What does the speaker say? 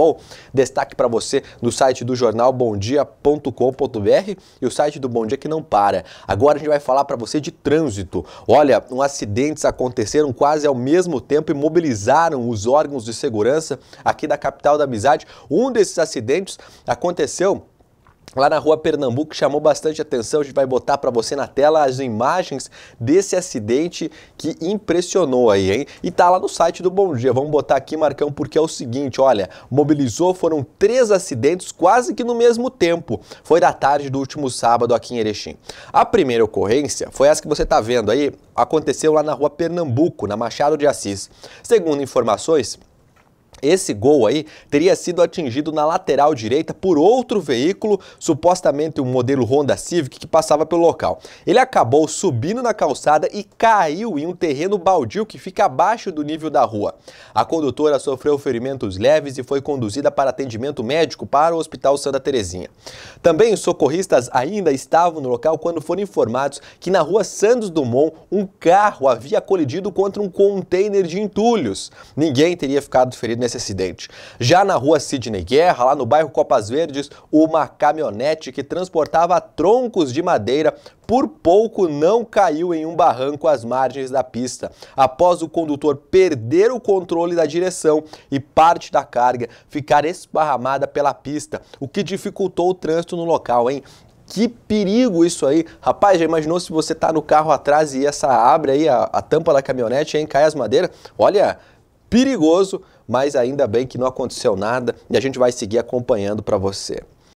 Bom, destaque para você do site do jornal bomdia.com.br e o site do Bom Dia que não para. Agora a gente vai falar para você de trânsito. Olha, um acidentes aconteceram quase ao mesmo tempo e mobilizaram os órgãos de segurança aqui da capital da amizade. Um desses acidentes aconteceu lá na rua Pernambuco chamou bastante atenção. A gente vai botar para você na tela as imagens desse acidente que impressionou aí, hein? E tá lá no site do Bom Dia. Vamos botar aqui, Marcão, porque é o seguinte, olha, mobilizou, foram três acidentes quase que no mesmo tempo. Foi da tarde do último sábado aqui em Erechim. A primeira ocorrência foi essa que você tá vendo aí, aconteceu lá na rua Pernambuco, na Machado de Assis. Segundo informações, esse gol aí teria sido atingido na lateral direita por outro veículo, supostamente um modelo Honda Civic que passava pelo local. Ele acabou subindo na calçada e caiu em um terreno baldio que fica abaixo do nível da rua. A condutora sofreu ferimentos leves e foi conduzida para atendimento médico para o Hospital Santa Terezinha. Também os socorristas ainda estavam no local quando foram informados que na rua Santos Dumont um carro havia colidido contra um container de entulhos. Ninguém teria ficado ferido nesse desse acidente. Já na rua Sidney Guerra, lá no bairro Copas Verdes, uma caminhonete que transportava troncos de madeira por pouco não caiu em um barranco às margens da pista, após o condutor perder o controle da direção e parte da carga ficar esparramada pela pista, o que dificultou o trânsito no local, hein? Que perigo isso aí. Rapaz, já imaginou se você tá no carro atrás e essa abre aí a, a tampa da caminhonete, hein? Cai as madeiras? Olha, perigoso, mas ainda bem que não aconteceu nada e a gente vai seguir acompanhando para você.